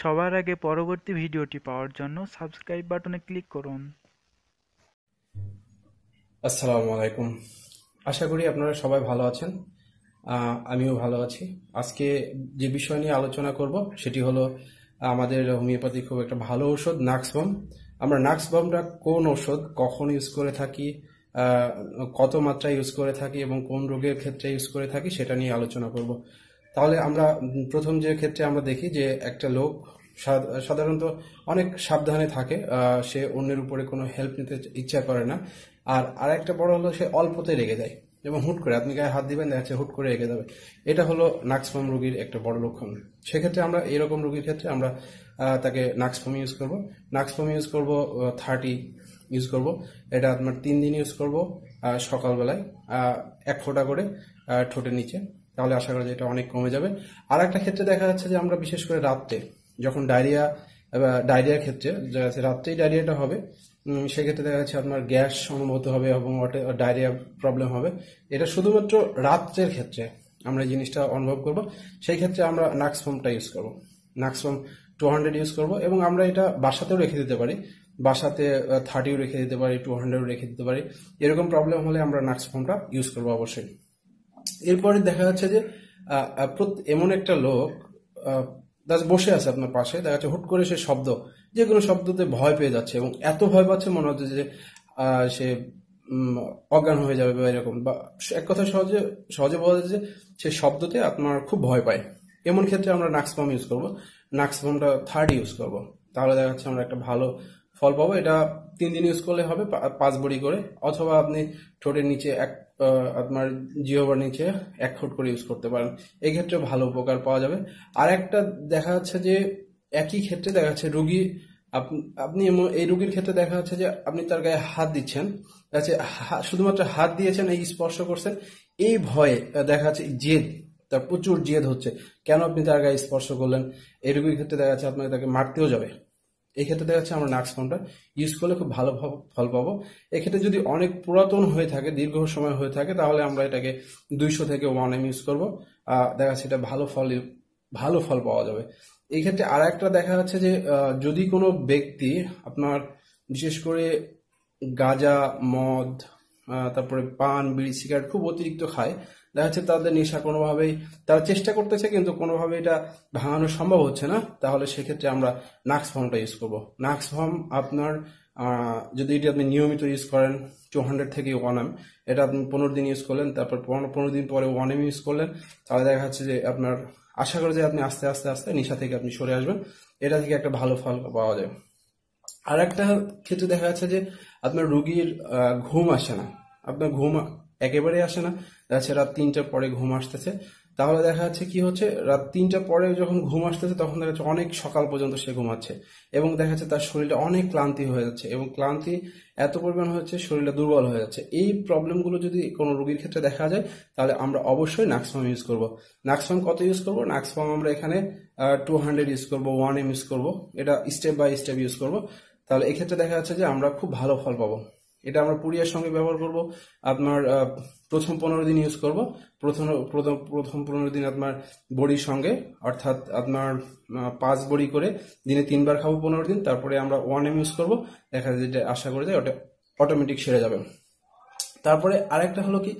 সবার আগে পরবর্তী ভিডিওটি পাওয়ার জন্য সাবস্ক্রাইব বাটনে ক্লিক করুন আসসালামু আলাইকুম আশা করি আপনারা সবাই ভালো আছেন আমিও ভালো আছি আজকে যে বিষয় নিয়ে আলোচনা করব সেটি হলো আমাদের হোমিওপ্যাথি খুব একটা ভালো ওষুধ নাক্সবম আমরা নাক্সবমটা কোন ওষুধ কখন ইউজ করে থাকি কত মাত্রায় ইউজ করে থাকি এবং কোন রোগের ক্ষেত্রে ইউজ করে থাকি সেটা নিয়ে আলোচনা করব তাহলে আমরা প্রথম যে ক্ষেত্রে আমরা দেখি যে একটা লোক সাধারণত অনেক সাবধানে থাকে সে অন্যের উপরে কোনো হেল্প নিতে ইচ্ছা করে না আর আর একটা বড় হলো সে অল্পতে রেগে যায় যেমন হুট করে আপনি গায়ে হাত দিবেন দেখা যাচ্ছে হুট করে রেগে যাবে এটা হলো নাক্সফম রোগীর একটা বড় লক্ষণ সেক্ষেত্রে আমরা এরকম রোগীর ক্ষেত্রে আমরা তাকে নাক্সফম ইউজ করব নাক্সফম ইউজ করব থার্টি ইউজ করব এটা আপনার তিন দিন ইউজ করব সকালবেলায় এক ফোঁটা করে ঠোঁটের নিচে তাহলে আশা করা যায় এটা অনেক কমে যাবে আর একটা ক্ষেত্রে দেখা যাচ্ছে যে আমরা বিশেষ করে রাত্রে যখন ডায়রিয়া ডায়রিয়ার ক্ষেত্রে যাচ্ছে রাত্রেই ডায়রিয়াটা হবে সেক্ষেত্রে দেখা যাচ্ছে আপনার গ্যাস অনুভূত হবে এবং ডায়রিয়া প্রবলেম হবে এটা শুধুমাত্র রাত্রের ক্ষেত্রে আমরা এই জিনিসটা অনুভব করব সেই ক্ষেত্রে আমরা নাক্সফোমটা ইউজ করব নাক্সফোম টু হান্ড্রেড ইউজ করব এবং আমরা এটা বাসাতেও রেখে দিতে পারি বাসাতে থার্টিও রেখে দিতে পারি টু হান্ড্রেডও রেখে দিতে পারি এরকম প্রবলেম হলে আমরা নাক্সফোমটা ইউজ করবো অবশ্যই এরপরে দেখা যাচ্ছে যে এমন একটা লোক বসে আছে আপনার পাশে দেখা যাচ্ছে হুট করে সে শব্দ যে কোনো শব্দতে ভয় পেয়ে যাচ্ছে এবং এত ভয় পাচ্ছে মনে হচ্ছে যে সে অজ্ঞান হয়ে যাবে বা এরকম বা এক কথা সহজে সহজে বলা যায় যে সে শব্দতে আপনার খুব ভয় পায় এমন ক্ষেত্রে আমরা নাক্সফর্ম ইউজ নাক্স নাক্সফর্মটা থার্ড ইউজ করব তাহলে দেখা যাচ্ছে আমরা একটা ভালো ফল পাবো এটা তিন দিন ইউজ করলে হবে পাঁচ বড়ি করে অথবা আপনি ঠোঁটের নিচে এক আপনার জিওভার নিচে এক ফুট করে ইউজ করতে পারেন এক্ষেত্রে ভালো উপকার পাওয়া যাবে আর একটা দেখা যাচ্ছে যে একই ক্ষেত্রে দেখা যাচ্ছে রুগী আপনি এই রুগীর ক্ষেত্রে দেখা যাচ্ছে যে আপনি তার গায়ে হাত দিচ্ছেন শুধুমাত্র হাত দিয়েছেন এই স্পর্শ করছেন এই ভয়ে দেখা যাচ্ছে জেদ তার প্রচুর জেদ হচ্ছে কেন আপনি তার গায়ে স্পর্শ করলেন এই রুগীর ক্ষেত্রে দেখা যাচ্ছে আপনাকে তাকে মারতেও যাবে এক্ষেত্রে দেখা যাচ্ছে আমরা নাক্স ফর্মটা ইউজ করলে খুব ভালো ফল পাবো এক্ষেত্রে যদি অনেক পুরাতন হয়ে থাকে দীর্ঘ সময় হয়ে থাকে তাহলে আমরা এটাকে দুইশো থেকে ওয়ান এম ইউজ করবো দেখা যাচ্ছে এটা ভালো ফল ভালো ফল পাওয়া যাবে এই ক্ষেত্রে আর একটা দেখা যাচ্ছে যে যদি কোনো ব্যক্তি আপনার বিশেষ করে গাঁজা মদ তারপরে পান বিড়ি সিগারেট খুব অতিরিক্ত খায় দেখা যাচ্ছে তাদের নেশা কোনোভাবেই তারা চেষ্টা করতেছে কিন্তু কোনোভাবে এটা ভাঙানো সম্ভব হচ্ছে না তাহলে সেক্ষেত্রে আমরা নাক্স ফর্মটা ইউজ করবো নাক্স ফর্ম আপনার যদি এটি আপনি নিয়মিত ইউজ করেন টু হান্ড্রেড থেকে ওয়ান এম এটা আপনি পনেরো দিন ইউজ করলেন তারপর পনেরো দিন পরে ওয়ান এম ইউজ করলেন তাহলে দেখা যাচ্ছে যে আপনার আশা করে যে আপনি আস্তে আস্তে আস্তে নেশা থেকে আপনি সরে আসবেন এটা থেকে একটা ভালো ফল পাওয়া যায় আর একটা ক্ষেত্রে দেখা যাচ্ছে যে আপনার রুগীর ঘুম আসে না আপনার ঘুম একেবারেই আসে না যাচ্ছে রাত তিনটার পরে ঘুম আসতেছে তাহলে দেখা যাচ্ছে কি হচ্ছে রাত তিনটা পরে যখন ঘুম আসতেছে তখন দেখা যাচ্ছে অনেক সকাল পর্যন্ত সে ঘুমাচ্ছে এবং দেখা যাচ্ছে তার শরীরটা অনেক ক্লান্তি হয়ে যাচ্ছে এবং ক্লান্তি এত পরিমাণ হচ্ছে শরীরটা দুর্বল হয়ে যাচ্ছে এই প্রবলেমগুলো যদি কোনো রোগীর ক্ষেত্রে দেখা যায় তাহলে আমরা অবশ্যই নাক্সফার্ম ইউজ করব নাক্সফার্ম কত ইউজ করব নাক্সফার্ম আমরা এখানে টু হান্ড্রেড ইউজ করবো ওয়ান এম ইউজ করবো এটা স্টেপ বাই স্টেপ ইউজ করবো তাহলে এক্ষেত্রে দেখা যাচ্ছে যে আমরা খুব ভালো ফল পাবো এটা আমরা পুরিয়ার সঙ্গে ব্যবহার করব আপনার প্রথম পনেরো দিন ইউজ করব প্রথম প্রথম প্রথম পনেরো দিন আপনার বড়ির সঙ্গে অর্থাৎ আপনার পাঁচ বড়ি করে দিনে তিনবার খাবো পনেরো দিন তারপরে আমরা ওয়ান এম ইউজ করব দেখা যায় যেটা আশা করে যায় ওটা অটোমেটিক সেরে যাবে তারপরে আরেকটা হলো কি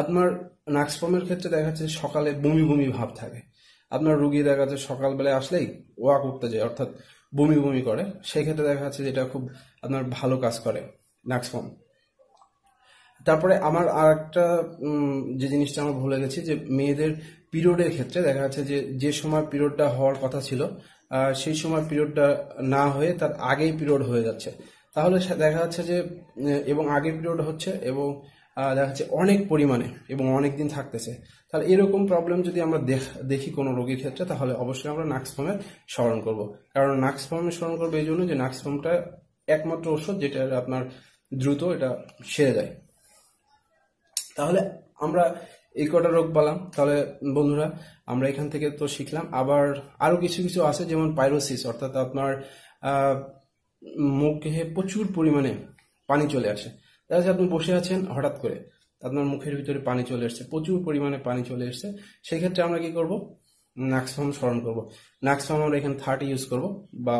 আপনার নাক্সপমের ক্ষেত্রে দেখা যাচ্ছে সকালে বমি বমি ভাব থাকে আপনার রুগী দেখা যাচ্ছে সকালবেলায় আসলেই ওয়াক উঠতে যায় অর্থাৎ বমি বমি করে সেই ক্ষেত্রে দেখা যাচ্ছে যেটা খুব আপনার ভালো কাজ করে নাক্স ফর্ম তারপরে আমার আর একটা যে জিনিসটা আমার ভুলে গেছি যে মেয়েদের পিরিয়ডের ক্ষেত্রে দেখা যাচ্ছে যে যে সময় পিরিয়ডটা হওয়ার কথা ছিল সেই সময় পিরিয়ডটা না হয়ে তার আগেই পিরিয়ড হয়ে যাচ্ছে তাহলে দেখা যাচ্ছে যে এবং আগে পিরিয়ড হচ্ছে এবং দেখা যাচ্ছে অনেক পরিমাণে এবং অনেক দিন থাকতেছে তাহলে এরকম প্রবলেম যদি আমরা দেখি কোনো রোগীর ক্ষেত্রে তাহলে অবশ্যই আমরা নাক্সফর্মে স্মরণ করব কারণ নাক্সফর্মে স্মরণ করবো এই জন্য যে নাক্সফর্মটা একমাত্র ওষুধ যেটা আপনার দ্রুত এটা সেরে যায় তাহলে আমরা এই কটা রোগ পালাম তাহলে বন্ধুরা আমরা এখান থেকে তো শিখলাম আবার আরও কিছু কিছু আছে যেমন পাইরোসিস অর্থাৎ আপনার মুখে প্রচুর পরিমাণে পানি চলে আসে তাহলে আপনি বসে আছেন হঠাৎ করে আপনার মুখের ভিতরে পানি চলে এসছে প্রচুর পরিমাণে পানি চলে এসছে সেক্ষেত্রে আমরা কি করব নাক্সফাম স্মরণ করব নাক্সফাম আমরা এখানে থার্টি ইউজ করব বা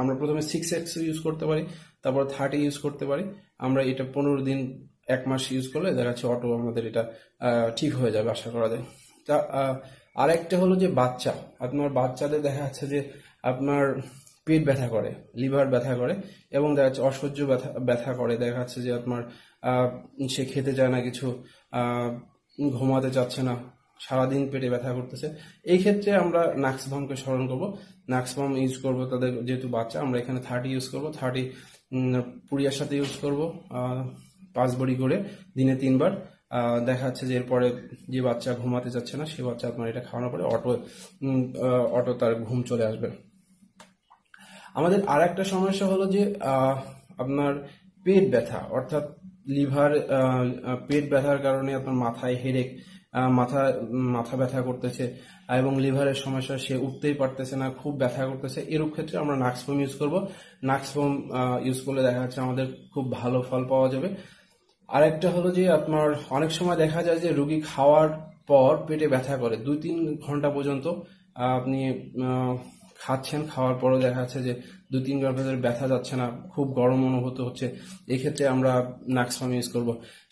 আমরা প্রথমে সিক্স এক্স ইউজ করতে পারি তারপর থার্টি ইউজ করতে পারি আমরা এটা পনেরো দিন এক মাস ইউজ করলে দেখা যাচ্ছে অটো আমাদের এটা ঠিক হয়ে যাবে আশা করা যায় তা আরেকটা হলো যে বাচ্চা আপনার বাচ্চাদের দেখা যাচ্ছে যে আপনার পেট ব্যথা করে লিভার ব্যথা করে এবং দেখা যাচ্ছে অসহ্য ব্যথা ব্যথা করে দেখা যাচ্ছে যে আপনার সে খেতে চায় না কিছু ঘুমাতে চাচ্ছে না সারাদিন পেটে ব্যথা করতেছে এই ক্ষেত্রে আমরা নাক্সভমকে স্মরণ করব নাক্সভম ইউজ করব তাদের যেহেতু বাচ্চা আমরা এখানে থার্টি ইউজ করব থার্টি পুড়িয়ার সাথে ইউজ করব পাঁচ বড়ি করে দিনে তিনবার দেখা যাচ্ছে যে এরপরে যে বাচ্চা ঘুমাতে যাচ্ছে না সে বাচ্চা আপনার এটা খাওয়ানোর পরে অটো অটো তার ঘুম চলে আসবে আমাদের আর একটা সমস্যা হলো যে আপনার পেট ব্যথা অর্থাৎ লিভার পেট ব্যথার কারণে আপনার মাথায় হেডেক মাথা মাথা ব্যথা করতেছে এবং লিভারের সমস্যা সে উঠতেই পারতেছে না খুব ব্যথা করতেছে এরূপ ক্ষেত্রে আমরা নাক্সফোম ইউজ করব নাক্সফোম ইউজ করলে দেখা যাচ্ছে আমাদের খুব ভালো ফল পাওয়া যাবে আরেকটা হলো যে আপনার অনেক সময় দেখা যায় যে রুগী খাওয়ার পর পেটে ব্যথা করে দুই তিন ঘন্টা পর্যন্ত আপনি খাচ্ছেন খাওয়ার পরও দেখা যাচ্ছে যে দু তিন ভেতরে ব্যথা যাচ্ছে না খুব গরম অনুভূত হচ্ছে এক্ষেত্রে আমরা নাক্সফর্ম ইউজ করব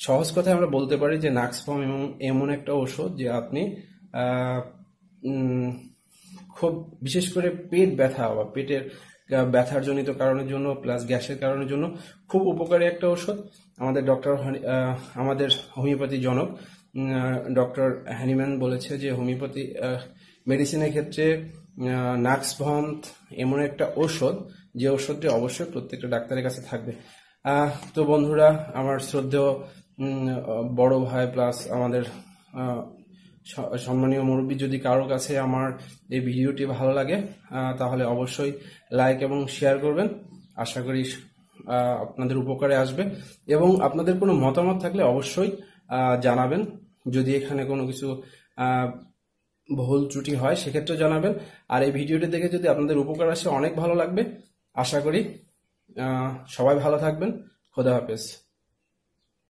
সহজ কথায় আমরা বলতে পারি যে নাক্সফর্ম এবং এমন একটা ওষুধ যে আপনি খুব বিশেষ করে পেট ব্যথা বা পেটের ব্যথার জনিত কারণের জন্য প্লাস গ্যাসের কারণের জন্য খুব উপকারী একটা ওষুধ আমাদের ডক্টর আমাদের হোমিওপ্যাথি জনক ডক্টর হ্যানিম্যান বলেছে যে হোমিওপ্যাথি মেডিসিনের ক্ষেত্রে ভন্থ এমন একটা ঔষধ যে ঔষধটি অবশ্যই প্রত্যেকটা ডাক্তারের কাছে থাকবে তো বন্ধুরা আমার শ্রদ্ধেয় বড় ভাই প্লাস আমাদের সম্মানীয় মুরব্বী যদি কারো কাছে আমার এই ভিডিওটি ভালো লাগে তাহলে অবশ্যই লাইক এবং শেয়ার করবেন আশা করি আপনাদের উপকারে আসবে এবং আপনাদের কোনো মতামত থাকলে অবশ্যই জানাবেন যদি এখানে কোনো কিছু ভুল ত্রুটি হয় সেক্ষেত্রে জানাবেন আর এই ভিডিওটি দেখে যদি আপনাদের উপকার আসে অনেক ভালো লাগবে আশা করি সবাই ভালো থাকবেন খোদা হাফেজ